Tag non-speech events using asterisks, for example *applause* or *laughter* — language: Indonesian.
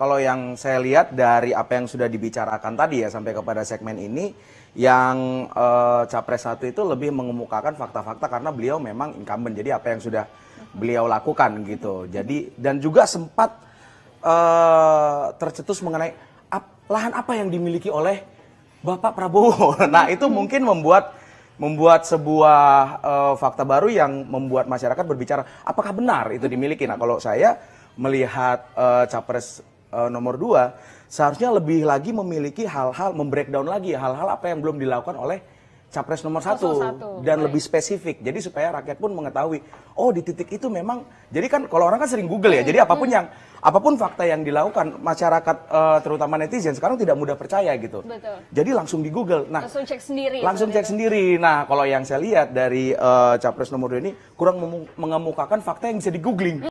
kalau yang saya lihat dari apa yang sudah dibicarakan tadi ya sampai kepada segmen ini yang uh, capres satu itu lebih mengemukakan fakta-fakta karena beliau memang incumbent jadi apa yang sudah beliau lakukan gitu jadi dan juga sempat uh, tercetus mengenai ap, lahan apa yang dimiliki oleh Bapak Prabowo *laughs* nah itu mungkin membuat membuat sebuah uh, fakta baru yang membuat masyarakat berbicara apakah benar itu dimiliki nah kalau saya melihat uh, capres uh, nomor dua seharusnya lebih lagi memiliki hal-hal membreakdown lagi hal-hal apa yang belum dilakukan oleh capres nomor satu, satu. dan okay. lebih spesifik jadi supaya rakyat pun mengetahui oh di titik itu memang jadi kan kalau orang kan sering Google ya hmm, jadi apapun hmm. yang apapun fakta yang dilakukan masyarakat uh, terutama netizen sekarang tidak mudah percaya gitu Betul. jadi langsung di Google nah langsung cek sendiri ya, langsung cek itu. sendiri nah kalau yang saya lihat dari uh, capres nomor dua ini kurang mengemukakan fakta yang bisa di googling